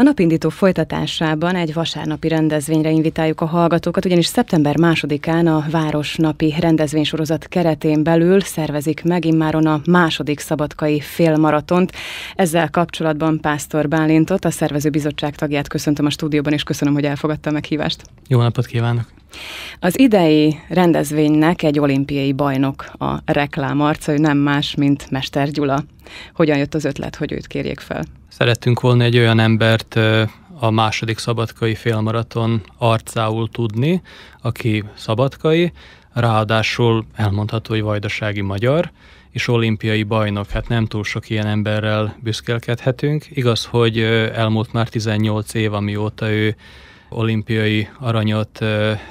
A napindító folytatásában egy vasárnapi rendezvényre invitáljuk a hallgatókat, ugyanis szeptember másodikán a Városnapi rendezvénysorozat keretén belül szervezik meg immáron a második szabadkai félmaratont. Ezzel kapcsolatban Pásztor Bálintot, a szervezőbizottság tagját köszöntöm a stúdióban, és köszönöm, hogy elfogadta a meghívást. Jó napot kívánok! Az idei rendezvénynek egy olimpiai bajnok a reklámarca, ő nem más, mint Mester Gyula. Hogyan jött az ötlet, hogy őt kérjék fel? Szerettünk volna egy olyan embert a második szabadkai félmaraton arcául tudni, aki szabadkai, ráadásul elmondható, hogy vajdasági magyar, és olimpiai bajnok, hát nem túl sok ilyen emberrel büszkélkedhetünk. Igaz, hogy elmúlt már 18 év, amióta ő olimpiai aranyot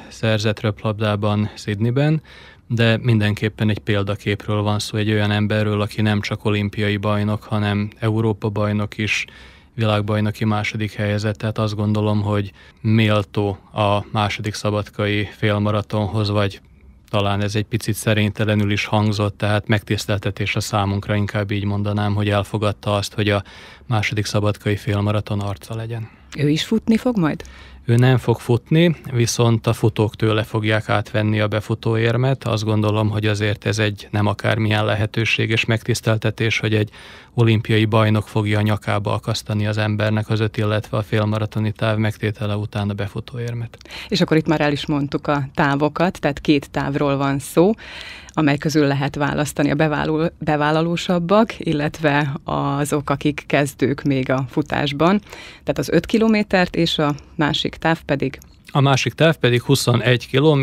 szerzett röplabdában Sydneyben, de mindenképpen egy példaképről van szó, egy olyan emberről, aki nem csak olimpiai bajnok, hanem Európa bajnok is, világbajnoki második helyezett, tehát azt gondolom, hogy méltó a második szabadkai félmaratonhoz, vagy talán ez egy picit szerénytelenül is hangzott, tehát megtiszteltetés a számunkra, inkább így mondanám, hogy elfogadta azt, hogy a második szabadkai félmaraton arca legyen. Ő is futni fog majd? Ő nem fog futni, viszont a futók tőle fogják átvenni a befutóérmet. Azt gondolom, hogy azért ez egy nem akármilyen lehetőség és megtiszteltetés, hogy egy olimpiai bajnok fogja a nyakába akasztani az embernek az öt, illetve a félmaratoni táv megtétele után a befutóérmet. És akkor itt már el is mondtuk a távokat, tehát két távról van szó amely közül lehet választani a beválul, bevállalósabbak, illetve azok, akik kezdők még a futásban. Tehát az 5 kilométert és a másik táv pedig a másik táv pedig 21 km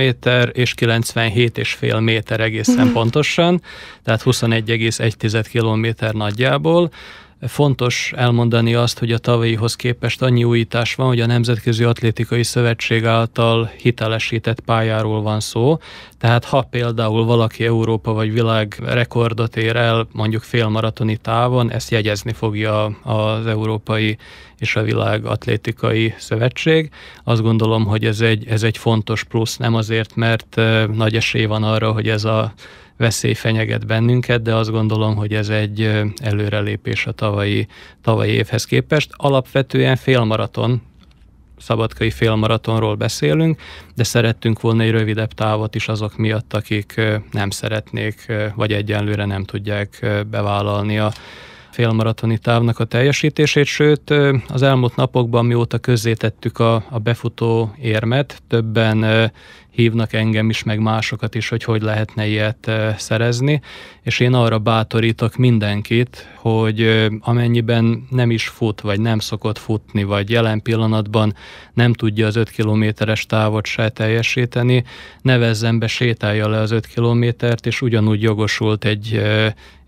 és 97,5 méter egészen pontosan, tehát 21,1 km nagyjából. Fontos elmondani azt, hogy a tavalyihoz képest annyi újítás van, hogy a Nemzetközi Atlétikai Szövetség által hitelesített pályáról van szó, tehát ha például valaki Európa vagy világ rekordot ér el mondjuk félmaratoni távon, ezt jegyezni fogja az Európai és a Világ Atlétikai Szövetség. Azt gondolom, hogy ez egy, ez egy fontos plusz, nem azért, mert nagy esély van arra, hogy ez a veszély fenyeget bennünket, de azt gondolom, hogy ez egy előrelépés a tavalyi, tavalyi évhez képest. Alapvetően félmaraton, szabadkai félmaratonról beszélünk, de szerettünk volna egy rövidebb távot is azok miatt, akik nem szeretnék, vagy egyenlőre nem tudják bevállalni a félmaratoni távnak a teljesítését, sőt az elmúlt napokban mióta közzétettük a, a befutó érmet, többen hívnak engem is, meg másokat is, hogy hogy lehetne ilyet szerezni, és én arra bátorítok mindenkit, hogy amennyiben nem is fut, vagy nem szokott futni, vagy jelen pillanatban nem tudja az 5 kilométeres távot se teljesíteni, nevezzen be, sétálja le az 5 kilométert, és ugyanúgy jogosult egy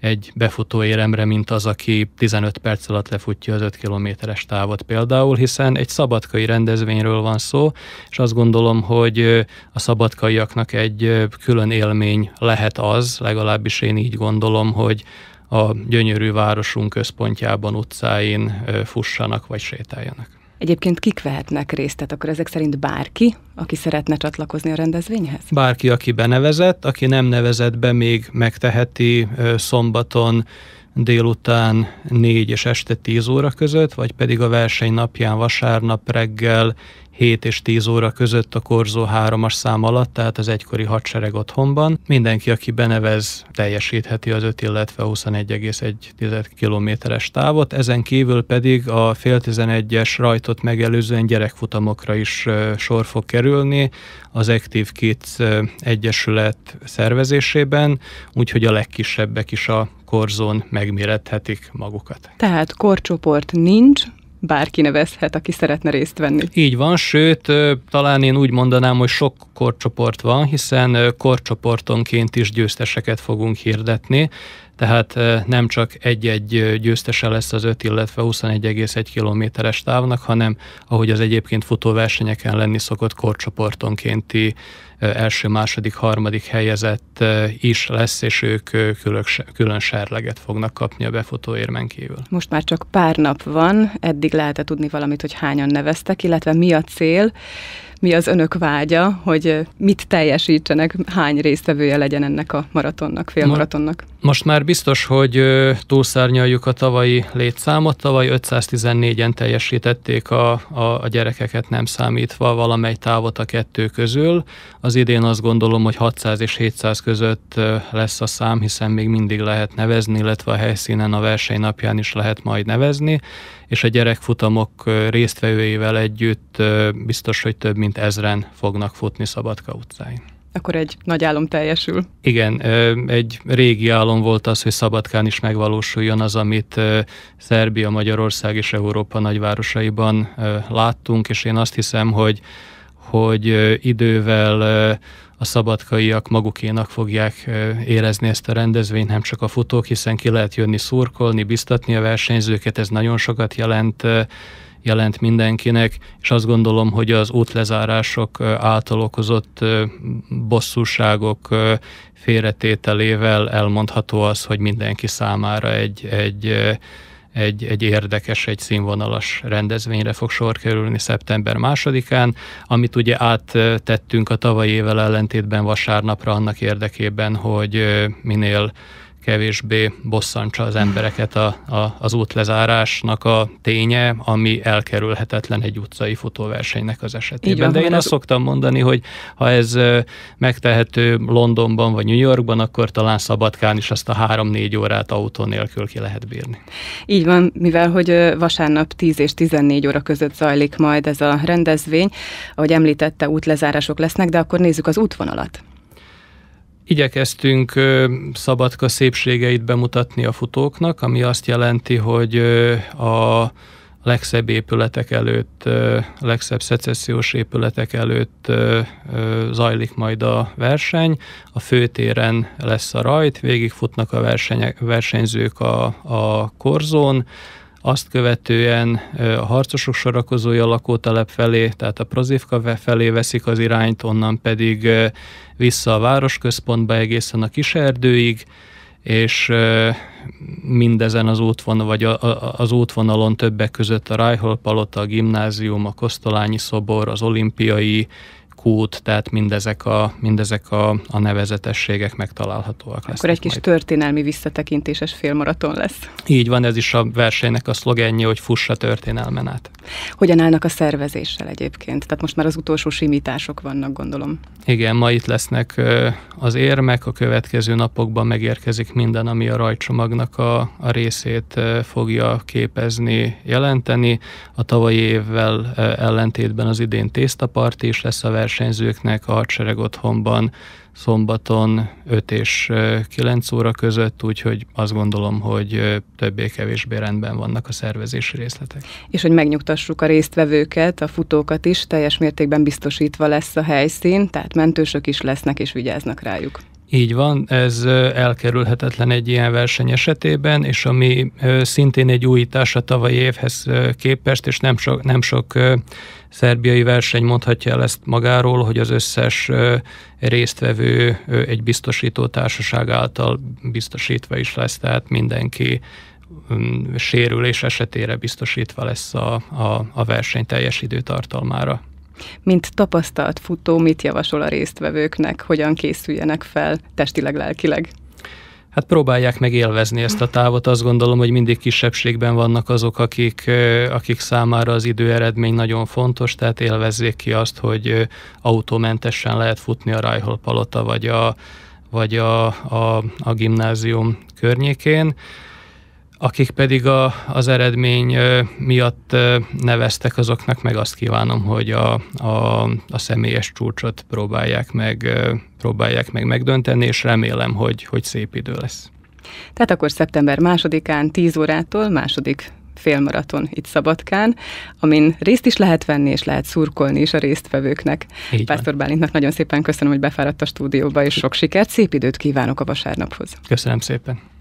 egy befutó éremre, mint az, aki 15 perc alatt lefutja az 5 kilométeres távot például, hiszen egy szabadkai rendezvényről van szó, és azt gondolom, hogy a szabadkaiaknak egy külön élmény lehet az, legalábbis én így gondolom, hogy a gyönyörű városunk központjában, utcáin fussanak vagy sétáljanak. Egyébként kik vehetnek részt? Tehát akkor ezek szerint bárki, aki szeretne csatlakozni a rendezvényhez? Bárki, aki benevezett, aki nem nevezett be, még megteheti szombaton délután 4 és este 10 óra között, vagy pedig a verseny napján vasárnap reggel 7 és 10 óra között a korzó 3-as szám alatt, tehát az egykori hadsereg otthonban. Mindenki, aki benevez, teljesítheti az 5, illetve 21,1 kilométeres távot. Ezen kívül pedig a fél 11-es rajtot megelőzően gyerekfutamokra is sor fog kerülni az Active Kids Egyesület szervezésében, úgyhogy a legkisebbek is a korzón megmérethetik magukat. Tehát korcsoport nincs, bárki nevezhet, aki szeretne részt venni. Így van, sőt, talán én úgy mondanám, hogy sok korcsoport van, hiszen korcsoportonként is győzteseket fogunk hirdetni, tehát nem csak egy-egy győztese lesz az 5, illetve 21,1 kilométeres távnak, hanem ahogy az egyébként futóversenyeken lenni szokott korcsoportonkénti első, második, harmadik helyezett is lesz, és ők külön serleget fognak kapni a befutó érmen kívül. Most már csak pár nap van, eddig lehet-e tudni valamit, hogy hányan neveztek, illetve mi a cél, mi az önök vágya, hogy mit teljesítsenek, hány résztvevője legyen ennek a maratonnak, félmaratonnak? Most már biztos, hogy túlszárnyaljuk a tavalyi létszámot. Tavaly 514-en teljesítették a, a, a gyerekeket nem számítva valamely távot a kettő közül. A az idén azt gondolom, hogy 600 és 700 között lesz a szám, hiszen még mindig lehet nevezni, illetve a helyszínen a verseny napján is lehet majd nevezni, és a gyerekfutamok résztvevőivel együtt biztos, hogy több mint ezren fognak futni Szabadka utcáin akkor egy nagy álom teljesül. Igen, egy régi álom volt az, hogy Szabadkán is megvalósuljon az, amit Szerbia, Magyarország és Európa nagyvárosaiban láttunk, és én azt hiszem, hogy hogy idővel a szabadkaiak magukénak fogják érezni ezt a rendezvényt, nem csak a futók, hiszen ki lehet jönni szurkolni, biztatni a versenyzőket, ez nagyon sokat jelent jelent mindenkinek, és azt gondolom, hogy az útlezárások által okozott bosszúságok félretételével elmondható az, hogy mindenki számára egy, egy egy, egy érdekes, egy színvonalas rendezvényre fog sor kerülni szeptember másodikán, amit ugye áttettünk a tavalyi évvel ellentétben vasárnapra annak érdekében, hogy minél kevésbé bosszantsa az embereket a, a, az útlezárásnak a ténye, ami elkerülhetetlen egy utcai futóversenynek az esetében. van, De én azt szoktam mondani, hogy ha ez megtehető Londonban vagy New Yorkban, akkor talán Szabadkán is azt a három-négy órát autó nélkül ki lehet bírni. Így van, mivel hogy vasárnap 10 és 14 óra között zajlik majd ez a rendezvény, ahogy említette, útlezárások lesznek, de akkor nézzük az útvonalat. Igyekeztünk Szabadka szépségeit bemutatni a futóknak, ami azt jelenti, hogy a legszebb épületek előtt, legszebb szecessziós épületek előtt zajlik majd a verseny. A főtéren lesz a rajt, végigfutnak a versenyzők a, a korzón, azt követően a harcosok sorakozója lakótelep felé, tehát a Prozivka felé veszik az irányt, onnan pedig vissza a városközpontba egészen a Kiserdőig, és mindezen az útvonal, vagy az útvonalon többek között a Rájhol Palota, a gimnázium, a Kosztolányi szobor, az olimpiai út, tehát mindezek a, mindezek a, a nevezetességek megtalálhatóak lesznek. Akkor egy kis majd. történelmi visszatekintéses félmaraton lesz. Így van, ez is a versenynek a szlogenje, hogy fussa történelmen át. Hogyan állnak a szervezéssel egyébként? Tehát most már az utolsó simítások vannak, gondolom. Igen, ma itt lesznek az érmek, a következő napokban megérkezik minden, ami a rajcsomagnak a, a részét fogja képezni, jelenteni. A tavalyi évvel ellentétben az idén tésztapart is lesz a verseny, versenyzőknek a hadsereg otthonban szombaton 5 és 9 óra között, úgyhogy azt gondolom, hogy többé-kevésbé rendben vannak a szervezési részletek. És hogy megnyugtassuk a résztvevőket, a futókat is, teljes mértékben biztosítva lesz a helyszín, tehát mentősök is lesznek és vigyáznak rájuk. Így van, ez elkerülhetetlen egy ilyen verseny esetében, és ami szintén egy újítás a tavalyi évhez képest, és nem sok, nem sok szerbiai verseny mondhatja el ezt magáról, hogy az összes résztvevő egy biztosító társaság által biztosítva is lesz, tehát mindenki sérülés esetére biztosítva lesz a, a, a verseny teljes időtartalmára. Mint tapasztalt futó, mit javasol a résztvevőknek, hogyan készüljenek fel testileg, lelkileg? Hát próbálják meg élvezni ezt a távot. Azt gondolom, hogy mindig kisebbségben vannak azok, akik, akik számára az időeredmény nagyon fontos, tehát élvezzék ki azt, hogy autómentesen lehet futni a Rajhol Palota vagy a, vagy a, a, a gimnázium környékén akik pedig a, az eredmény miatt neveztek, azoknak meg azt kívánom, hogy a, a, a személyes csúcsot próbálják meg, próbálják meg megdönteni, és remélem, hogy, hogy szép idő lesz. Tehát akkor szeptember másodikán 10 órától második félmaraton itt Szabadkán, amin részt is lehet venni, és lehet szurkolni is a résztvevőknek. Így Pásztor van. Bálintnak nagyon szépen köszönöm, hogy befáradt a stúdióba, és sok sikert, szép időt kívánok a vasárnaphoz. Köszönöm szépen.